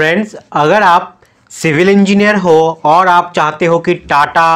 friends अगर आप civil engineer हो और आप चाहते हो कि टाटा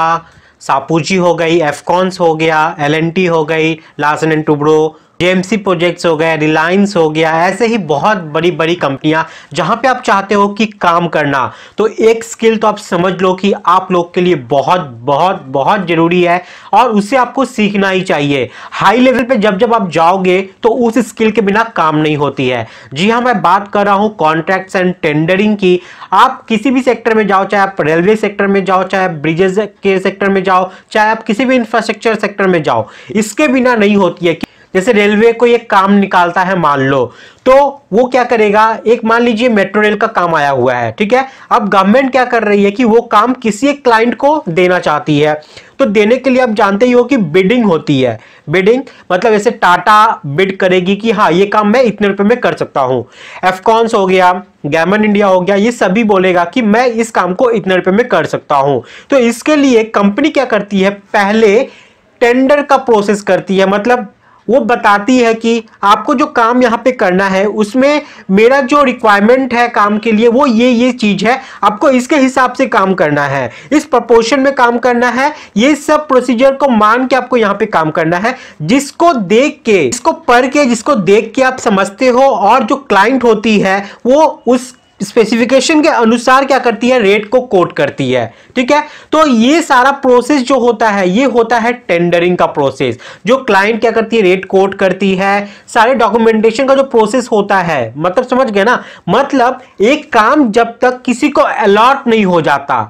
सापूची हो गई एफकॉन्स हो गया एल हो गई Larsen and Toubro JMC projects हो गए रिलायंस हो गया ऐसे ही बहुत बड़ी बड़ी कंपनियां जहां पे आप चाहते हो कि काम करना तो एक स्किल तो आप समझ लो कि आप लोग के लिए बहुत बहुत बहुत ज़रूरी है और उसे आपको सीखना ही चाहिए हाई लेवल पर जब जब आप जाओगे तो उस स्किल के बिना काम नहीं होती है जी हाँ मैं बात कर रहा हूँ कॉन्ट्रैक्ट्स एंड टेंडरिंग की आप किसी भी सेक्टर में जाओ चाहे आप रेलवे सेक्टर में जाओ चाहे आप ब्रिजेज के सेक्टर में जाओ चाहे आप किसी भी इंफ्रास्ट्रक्चर सेक्टर में जाओ इसके बिना नहीं होती है जैसे रेलवे को एक काम निकालता है मान लो तो वो क्या करेगा एक मान लीजिए मेट्रो रेल का काम आया हुआ है ठीक है अब गवर्नमेंट क्या कर रही है कि वो काम किसी एक क्लाइंट को देना चाहती है तो देने के लिए आप जानते ही हो कि बिडिंग होती है बिडिंग मतलब ऐसे टाटा बिड करेगी कि हाँ ये काम मैं इतने रुपए में कर सकता हूं एफकॉन्स हो गया गैमन इंडिया हो गया ये सभी बोलेगा कि मैं इस काम को इतने रुपए में कर सकता हूं तो इसके लिए कंपनी क्या करती है पहले टेंडर का प्रोसेस करती है मतलब वो बताती है कि आपको जो काम यहाँ पे करना है उसमें मेरा जो रिक्वायरमेंट है काम के लिए वो ये ये चीज़ है आपको इसके हिसाब से काम करना है इस प्रपोर्शन में काम करना है ये सब प्रोसीजर को मान के आपको यहाँ पे काम करना है जिसको देख के इसको पढ़ के जिसको देख के आप समझते हो और जो क्लाइंट होती है वो उस स्पेसिफिकेशन के अनुसार क्या करती है रेट को कोट करती है ठीक है तो ये सारा प्रोसेस जो होता है ये होता है टेंडरिंग का प्रोसेस जो क्लाइंट क्या करती है रेट कोट करती है सारे डॉक्यूमेंटेशन का जो प्रोसेस होता है मतलब समझ गए ना मतलब एक काम जब तक किसी को अलॉट नहीं हो जाता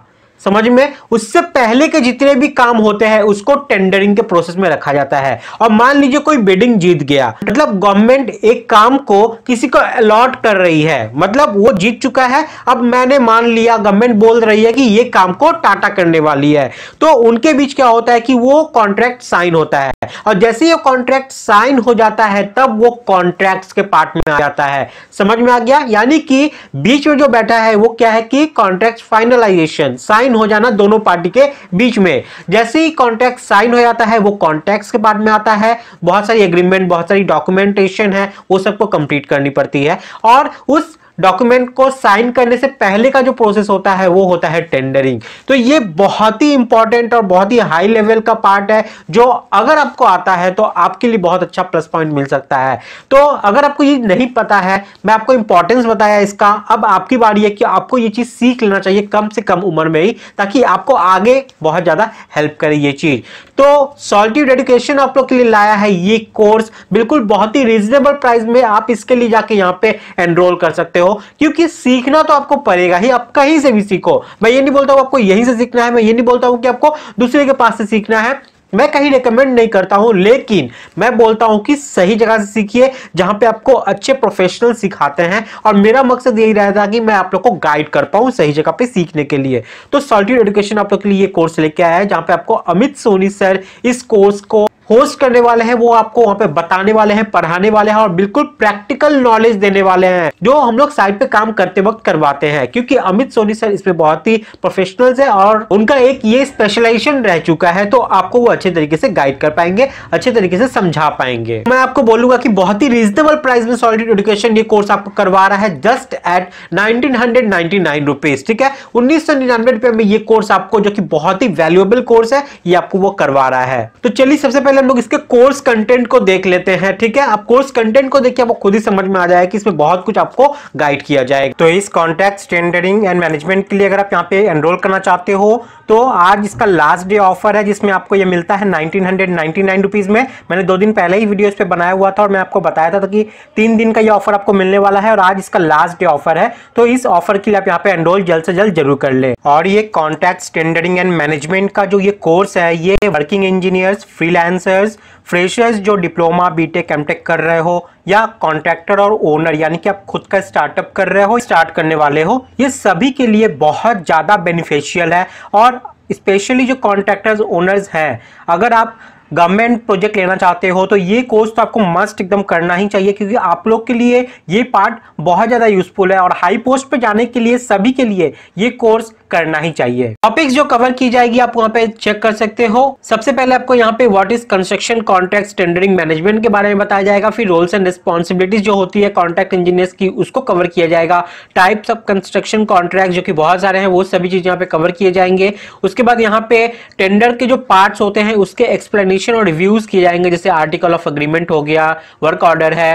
समझ में उससे पहले के जितने भी काम होते हैं उसको टेंडरिंग के प्रोसेस में रखा जाता है और मान लीजिए कोई बिडिंग जीत गया मतलब गवर्नमेंट एक काम को किसी को अलॉट कर रही है मतलब वो जीत चुका है अब मैंने मान लिया गवर्नमेंट बोल रही है कि ये काम को टाटा करने वाली है तो उनके बीच क्या होता है कि वो कॉन्ट्रैक्ट साइन होता है और जैसे ये कॉन्ट्रैक्ट साइन हो जाता है तब वो कॉन्ट्रैक्ट्स के पार्ट में आ जाता है समझ में आ गया यानी कि बीच में जो बैठा है वो क्या है कि कॉन्ट्रैक्ट फाइनलाइजेशन साइन हो जाना दोनों पार्टी के बीच में जैसे ही कॉन्ट्रैक्ट साइन हो जाता है वो कॉन्ट्रैक्ट्स के पार्ट में आता है बहुत सारी एग्रीमेंट बहुत सारी डॉक्यूमेंटेशन है वो सबको कंप्लीट करनी पड़ती है और उस डॉक्यूमेंट को साइन करने से पहले का जो प्रोसेस होता है वो होता है टेंडरिंग तो ये बहुत ही इंपॉर्टेंट और बहुत ही हाई लेवल का पार्ट है जो अगर आपको आता है तो आपके लिए बहुत अच्छा प्लस पॉइंट मिल सकता है तो अगर आपको ये नहीं पता है मैं आपको इंपॉर्टेंस बताया इसका अब आपकी बारी है कि आपको ये चीज सीख लेना चाहिए कम से कम उम्र में ही ताकि आपको आगे बहुत ज्यादा हेल्प करे ये चीज तो सॉल्टिव डेडिकेशन आप लोग के लिए लाया है ये कोर्स बिल्कुल बहुत ही रीजनेबल प्राइस में आप इसके लिए जाके यहाँ पे एनरोल कर सकते हो क्योंकि सीखना तो आपको पड़ेगा ही आप कहीं से भी सीखो मैं ये नहीं बोलता हूँ आपको यहीं से सीखना है मैं ये नहीं बोलता हूँ कि आपको दूसरे के पास से सीखना है मैं कहीं रिकमेंड नहीं करता हूं लेकिन मैं बोलता हूं कि सही जगह से सीखिए जहां पे आपको अच्छे प्रोफेशनल सिखाते हैं और मेरा मकसद यही रहता कि मैं आप लोग को गाइड कर पाऊं सही जगह पे सीखने के लिए तो सॉल्ट्यूड एजुकेशन आप लोग के लिए कोर्स लेके आया है जहां पे आपको अमित सोनी सर इस कोर्स को होस्ट करने वाले हैं वो आपको वहाँ पे बताने वाले हैं पढ़ाने वाले हैं और बिल्कुल प्रैक्टिकल नॉलेज देने वाले हैं जो हम लोग साइट पे काम करते वक्त करवाते हैं क्योंकि अमित सोनी सर इसमें बहुत ही प्रोफेशनल्स है और उनका एक ये स्पेशलाइजेशन रह चुका है तो आपको वो अच्छे तरीके से गाइड कर पाएंगे अच्छे तरीके से समझा पाएंगे मैं आपको बोलूंगा की बहुत ही रिजनेबल प्राइस में सॉलिड एडुकेशन ये कोर्स आपको करवा रहा है जस्ट एट नाइनटीन रुपीज ठीक है उन्नीस सौ निन्यानवे में ये कोर्स आपको जो की बहुत ही वैल्यूएबल कोर्स है ये आपको वो करवा रहा है तो चलिए सबसे पहले पहले हम लोग इसके कोर्स कंटेंट को देख लेते हैं ठीक है आप कोर्स कंटेंट को देखिए आपको खुद ही समझ में आ जाएगा कि इसमें बहुत कुछ आपको गाइड किया जाएगा तो इस कॉन्टैक्ट स्टैंडर्डिंग एंड मैनेजमेंट के लिए अगर आप यहाँ पे एनरोल करना चाहते हो तो आज इसका लास्ट डे ऑफर है जिसमें आपको ये मिलता है नाइनटीन हंड्रेड में मैंने दो दिन पहले ही वीडियो इस पर बनाया हुआ था और मैं आपको बताया था, था कि तीन दिन का ये ऑफर आपको मिलने वाला है और आज इसका लास्ट डे ऑफर है तो इस ऑफर के लिए आप यहाँ पे एनरोल जल्द से जल्द जरूर कर ले और ये कॉन्टैक्ट स्टैंडर्डिंग एंड मैनेजमेंट का जो ये कोर्स है ये working engineers freelance freshers freshers जो डिप्लोमा बीटेक एमटेक कर रहे हो या कॉन्ट्रैक्टर और ओनर यानी कि आप खुद का स्टार्टअप कर रहे हो स्टार्ट करने वाले हो ये सभी के लिए बहुत ज़्यादा बेनिफिशियल है और स्पेशली जो कॉन्ट्रैक्टर्स ओनर्स हैं अगर आप गवर्नमेंट प्रोजेक्ट लेना चाहते हो तो ये कोर्स तो आपको मस्ट एकदम करना ही चाहिए क्योंकि आप लोग के लिए ये पार्ट बहुत ज़्यादा यूजफुल है और हाई पोस्ट पे जाने के लिए सभी के लिए ये कोर्स करना ही चाहिए टॉपिक्स जो कवर की जाएगी आप वहाँ पे चेक कर सकते हो सबसे पहले आपको यहाँ पे what is construction contract tendering management के बारे में बताया जाएगा फिर रोल्स एंड रिस्पॉन्सिबिलिटीज जो होती है कॉन्ट्रैक्ट इंजीनियर्स की उसको कवर किया जाएगा टाइप्स ऑफ कंस्ट्रक्शन कॉन्ट्रैक्ट जो कि बहुत सारे हैं वो सभी चीज यहाँ पे कवर किए जाएंगे उसके बाद यहाँ पे टेंडर के जो पार्ट्स होते हैं उसके एक्सप्लेनेशन और रिव्यूज किए जाएंगे जैसे आर्टिकल ऑफ अग्रीमेंट हो गया वर्क ऑर्डर है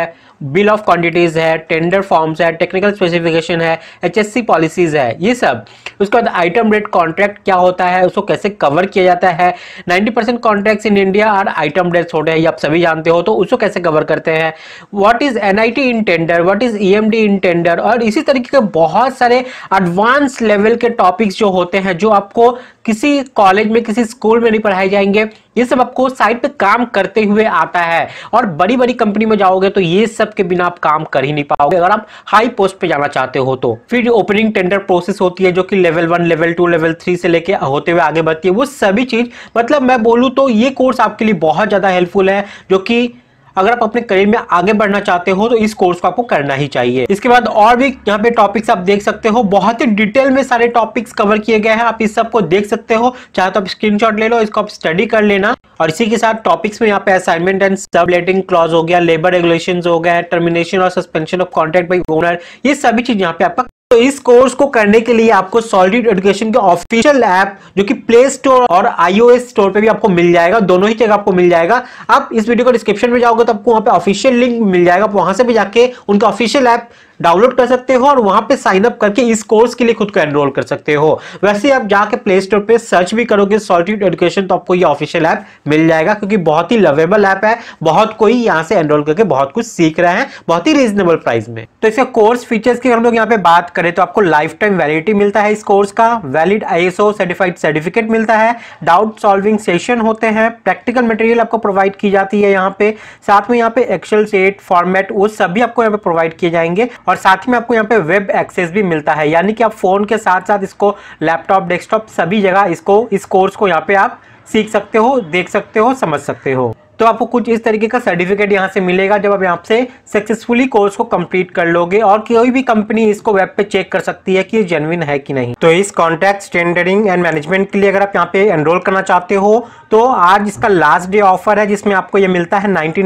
बिल ऑफ क्वांटिटीज है टेंडर फॉर्म्स है टेक्निकल स्पेसिफिकेशन है एच पॉलिसीज है ये सब उसका बाद आइटम रेट कॉन्ट्रैक्ट क्या होता है उसको कैसे कवर किया जाता है 90 percent contract in India are item rate होते हैं ये आप सभी जानते हो तो उसको कैसे कवर करते हैं what is an in tender what is e in tender और इसी तरीके के बहुत सारे एडवांस लेवल के टॉपिक्स जो होते हैं जो आपको किसी कॉलेज में किसी स्कूल में नहीं पढ़ाए जाएंगे ये सब आपको साइट पे काम करते हुए आता है और बड़ी बड़ी कंपनी में जाओगे तो ये सब के बिना आप काम कर ही नहीं पाओगे अगर आप हाई पोस्ट पे जाना चाहते हो तो फिर ओपनिंग टेंडर प्रोसेस होती है जो कि level one level two level three से लेके होते हुए आगे बढ़ती है वो सभी चीज मतलब मैं बोलूँ तो ये कोर्स आपके लिए बहुत ज़्यादा हेल्पफुल है जो कि अगर आप अपने करियर में आगे बढ़ना चाहते हो तो इस कोर्स को आपको करना ही चाहिए इसके बाद और भी यहाँ पे टॉपिक्स आप देख सकते हो बहुत ही डिटेल में सारे टॉपिक्स कवर किए गए हैं आप इस सबको देख सकते हो चाहे तो आप स्क्रीनशॉट ले लो इसको आप स्टडी कर लेना और इसी के साथ टॉपिक्स में यहाँ पे असाइनमेंट एंड लेटिंग क्लॉज हो गया लेबर रेगुलेशन हो गया टर्मिनेशन और suspension of contract by owner ये सभी चीज यहाँ पे आपका तो इस कोर्स को करने के लिए आपको सॉलिड एजुकेशन के ऑफिशियल ऐप जो कि प्ले स्टोर और आईओएस स्टोर पे भी आपको मिल जाएगा दोनों ही जगह आपको मिल जाएगा आप इस वीडियो का डिस्क्रिप्शन में जाओगे तो आपको वहाँ पे ऑफिशियल लिंक मिल जाएगा वहां से भी जाके उनका ऑफिशियल ऐप डाउनलोड कर सकते हो और वहां पे साइन अप करके इस कोर्स के लिए खुद को एनरोल कर सकते हो वैसे आप जाके प्ले स्टोर पे सर्च भी करोगे सॉल्टिट एडुकेशन तो आपको ये ऑफिशियल ऐप मिल जाएगा क्योंकि बहुत ही लवेबल ऐप है बहुत कोई यहाँ से एनरोल करके बहुत कुछ सीख रहे हैं बहुत ही रीजनेबल प्राइस में तो इसके कोर्स फीचर्स की हम लोग यहाँ पे बात करें तो आपको लाइफ टाइम वैलिडिटी मिलता है इस कोर्स का वैलिड आईएसओ सर्टिफाइड सर्टिफिकेट मिलता है डाउट सॉल्विंग सेशन होते हैं प्रैक्टिकल मटेरियल आपको प्रोवाइड की जाती है यहाँ पे साथ में यहाँ पे एक्सेल सेट फॉर्मेट वो सभी आपको यहाँ पे प्रोवाइड किए जाएंगे और साथ ही में आपको यहाँ पे वेब एक्सेस भी मिलता है यानी कि आप फ़ोन के साथ साथ इसको लैपटॉप डेस्कटॉप सभी जगह इसको इस कोर्स को यहाँ पे आप सीख सकते हो देख सकते हो समझ सकते हो तो आपको कुछ इस तरीके का सर्टिफिकेट यहाँ से मिलेगा जब आप यहाँ से सक्सेसफुली कोर्स को कंप्लीट कर लोगे और कोई भी कंपनी इसको वेब पे चेक कर सकती है कि ये जेनविन है कि नहीं तो इस कॉन्ट्रैक्ट स्टैंडर्डिंग एंड मैनेजमेंट के लिए अगर आप यहाँ पे एनरोल करना चाहते हो तो आज इसका लास्ट डे ऑफर है जिसमें आपको ये मिलता है नाइनटीन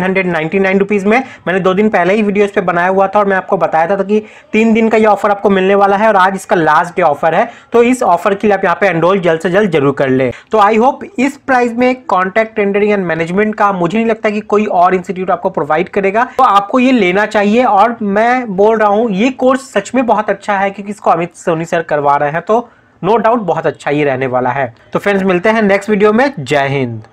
में मैंने दो दिन पहले ही वीडियो इस पर बनाया हुआ था और मैं आपको बताया था, था कि तीन दिन का ये ऑफर आपको मिलने वाला है और आज इसका लास्ट डे ऑफर है तो इस ऑफर के लिए आप यहाँ पे एनरोल जल्द से जल्द जरूर कर ले तो आई होप इस प्राइस में कॉन्ट्रैक्ट टेंडरिंग एंड मैनेजमेंट का मुझे नहीं लगता कि कोई और इंस्टीट्यूट आपको प्रोवाइड करेगा तो आपको ये लेना चाहिए और मैं बोल रहा हूँ ये कोर्स सच में बहुत अच्छा है क्योंकि इसको अमित सोनी सर करवा रहे हैं तो नो डाउट बहुत अच्छा ही रहने वाला है तो फ्रेंड्स मिलते हैं नेक्स्ट वीडियो में जय हिंद